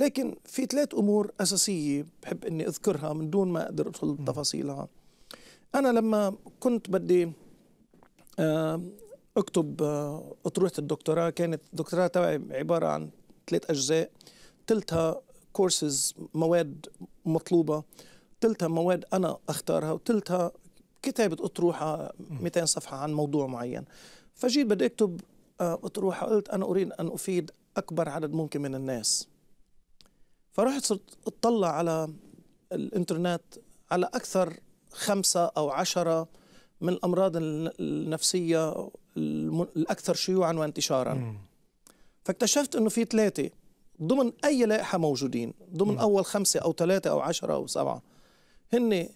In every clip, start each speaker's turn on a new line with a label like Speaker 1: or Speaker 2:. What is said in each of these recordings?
Speaker 1: لكن في ثلاث امور اساسيه بحب اني اذكرها من دون ما اقدر ادخل بتفاصيلها انا لما كنت بدي اكتب آه، اطروحه الدكتوراه كانت الدكتوراه تبعي عباره عن ثلاث اجزاء ثلثها كورسز مواد مطلوبه ثلثها مواد انا اختارها وثلثها كتابه اطروحه 200 صفحه عن موضوع معين فجيت بدي اكتب آه، اطروحه قلت انا اريد ان افيد اكبر عدد ممكن من الناس فرحت صرت اطلع على الانترنت على اكثر خمسه او عشره من الامراض النفسيه الاكثر شيوعا وانتشارا م. فاكتشفت انه في ثلاثه ضمن اي لائحه موجودين ضمن م. اول خمسه او ثلاثه او عشره او سبعه هن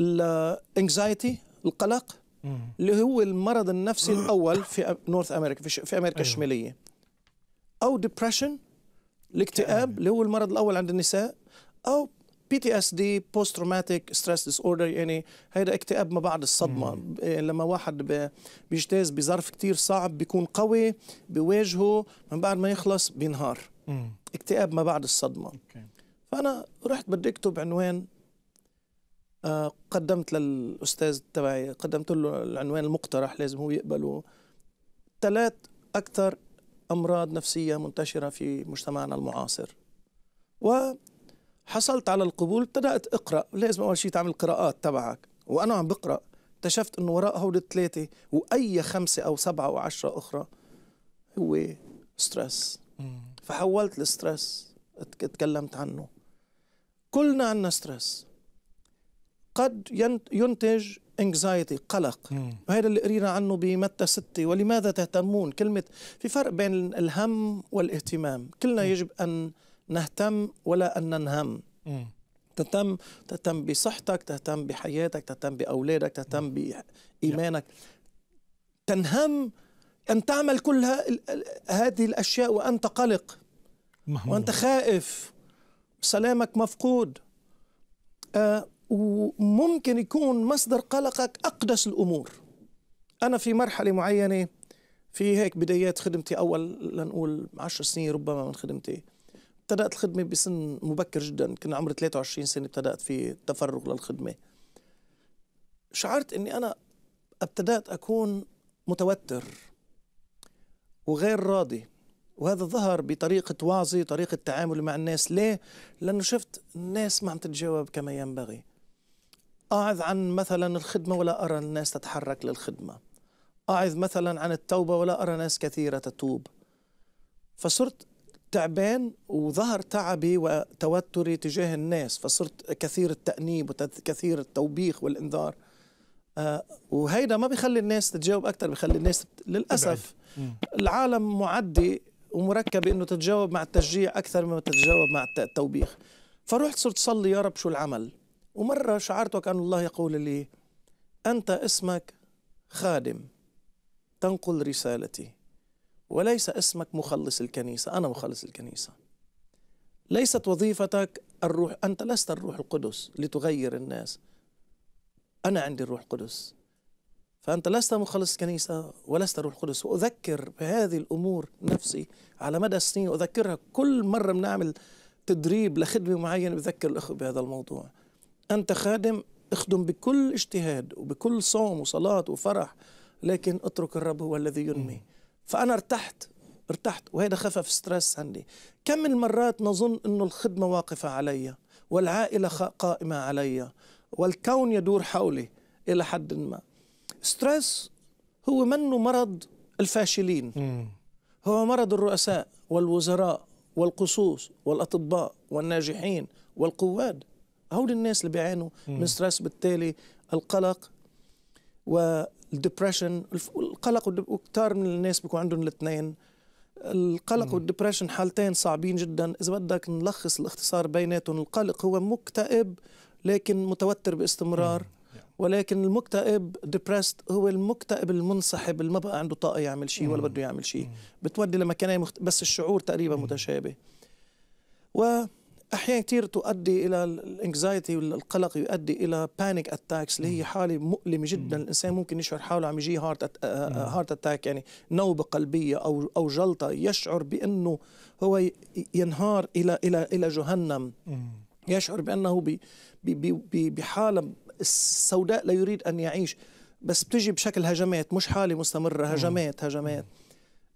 Speaker 1: الانكزايتي القلق م. اللي هو المرض النفسي الاول في نورث امريكا في امريكا أيوه. الشماليه او ديبرشن الاكتئاب اللي هو المرض الاول عند النساء او بي تي اس دي بوست تروماتيك ستريس ديس اوردر يعني هذا اكتئاب ما بعد الصدمه إيه، لما واحد بيجتاز بظرف كتير صعب بيكون قوي بيواجهه من بعد ما يخلص بينهار اكتئاب ما بعد الصدمه فانا رحت بدي اكتب عنوان آه، قدمت للاستاذ تبعي قدمت له العنوان المقترح لازم هو يقبله ثلاث اكثر أمراض نفسية منتشرة في مجتمعنا المعاصر وحصلت على القبول ابتدأت أقرأ لازم أول شيء تعمل قراءات تبعك وأنا عم بقرأ اكتشفت أنه وراء هول الثلاثة وأي خمسة أو سبعة أو عشرة أخرى هو ستريس فحولت الستريس اتكلمت عنه كلنا عندنا ستريس قد ينتج انكزايتي قلق وهذا اللي قرينا عنه بمتى ستة ولماذا تهتمون كلمة في فرق بين الهم والاهتمام كلنا يجب أن نهتم ولا أن ننهم تهتم تهتم بصحتك تهتم بحياتك تهتم بأولادك تهتم بإيمانك تنهم أن تعمل كل هذه الأشياء وأنت قلق مهموم. وأنت خائف سلامك مفقود آه وممكن يكون مصدر قلقك أقدس الأمور أنا في مرحلة معينة في هيك بدايات خدمتي أول لنقول عشر سنين ربما من خدمتي ابتدأت الخدمة بسن مبكر جدا كنا عمري 23 سنة ابتدأت في التفرغ للخدمة شعرت أني أنا ابتدأت أكون متوتر وغير راضي وهذا ظهر بطريقة وعظي طريقة تعاملي مع الناس ليه؟ لأنه شفت الناس ما عم تتجاوب كما ينبغي أعظ عن مثلا الخدمة ولا أرى الناس تتحرك للخدمة أعظ مثلا عن التوبة ولا أرى ناس كثيرة تتوب فصرت تعبان وظهر تعبي وتوتري تجاه الناس فصرت كثير التأنيب وكثير التوبيخ والإنذار آه، وهيدا ما بيخلي الناس تتجاوب أكثر بيخلي الناس للأسف العالم معدي ومركب إنه تتجاوب مع التشجيع أكثر مما تتجاوب مع التوبيخ فرحت صرت صلي يا رب شو العمل ومرة شعرت وكأن الله يقول لي أنت اسمك خادم تنقل رسالتي وليس اسمك مخلص الكنيسة أنا مخلص الكنيسة ليست وظيفتك الروح أنت لست الروح القدس لتغير الناس أنا عندي الروح القدس فأنت لست مخلص كنيسة ولست روح قدس وأذكر بهذه الأمور نفسي على مدى السنين أذكرها كل مرة بنعمل تدريب لخدمة معينة بذكر الأخوة بهذا الموضوع أنت خادم اخدم بكل اجتهاد وبكل صوم وصلاة وفرح لكن اترك الرب هو الذي ينمي فأنا ارتحت ارتحت وهذا خفف ستريس عندي كم من مرات نظن أنه الخدمة واقفة علي والعائلة قائمة علي والكون يدور حولي إلى حد ما ستريس هو منه مرض الفاشلين هو مرض الرؤساء والوزراء والقصوص والأطباء والناجحين والقواد هول الناس اللي بيعانوا من ستريس بالتالي القلق والدبريشن القلق وكتار من الناس بيكون عندهم الاثنين القلق والدبريشن حالتين صعبين جدا اذا بدك نلخص الاختصار بيناتهم القلق هو مكتئب لكن متوتر باستمرار ولكن المكتئب ديبرست هو المكتئب المنسحب اللي ما بقى عنده طاقه يعمل شيء ولا بده يعمل شيء بتودي لمكانه مخت... بس الشعور تقريبا متشابه و احيانا كثير تؤدي الى الانكزايتي والقلق يؤدي الى بانيك اتاكس اللي هي حاله مؤلمه جدا الانسان ممكن يشعر حاله عم يجيه هارت هارت اتاك يعني نوبه قلبيه او او جلطه يشعر بانه هو ينهار الى الى الى جهنم يشعر بانه ب بحاله سوداء لا يريد ان يعيش بس بتجي بشكل هجمات مش حاله مستمره هجمات هجمات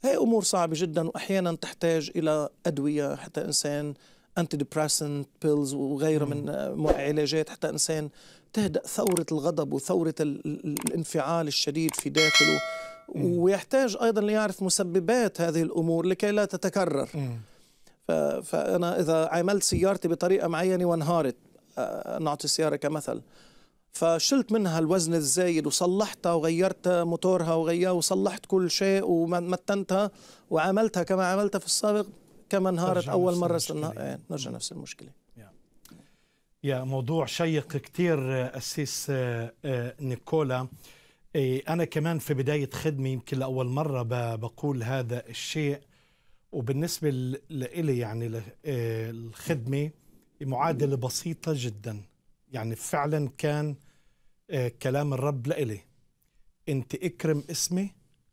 Speaker 1: هي امور صعبه جدا واحيانا تحتاج الى ادويه حتى انسان انتي ديبريسنت بيلز وغيره من علاجات حتى انسان تهدأ ثورة الغضب وثورة الانفعال الشديد في داخله ويحتاج ايضا ليعرف مسببات هذه الامور لكي لا تتكرر فانا اذا عملت سيارتي بطريقه معينه وانهارت آه، نعطي السياره كمثل فشلت منها الوزن الزايد وصلحتها وغيرت موتورها وغيرها وصلحت كل شيء ومتنتها وعملتها كما عملتها في السابق كما انهارت اول مره إيه، نرجع نفس المشكله
Speaker 2: يا موضوع شيق كثير آه، أسيس آه، آه، نيكولا إيه، أنا كمان في بداية خدمة يمكن لأول مرة بقول هذا الشيء وبالنسبة لإلي يعني الخدمة معادلة بسيطة جدا يعني فعلا كان كلام الرب لإلي أنت اكرم اسمي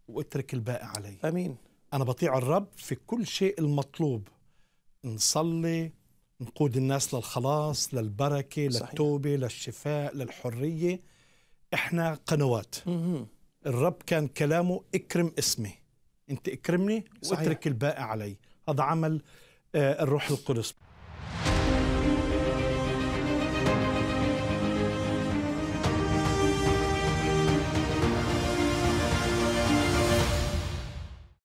Speaker 2: واترك الباقي علي أمين أنا بطيع الرب في كل شيء المطلوب نصلي نقود الناس للخلاص للبركة صحيح. للتوبة للشفاء للحرية إحنا قنوات مم. الرب كان كلامه اكرم اسمي أنت اكرمني واترك الباقي علي هذا عمل آه، الروح القدس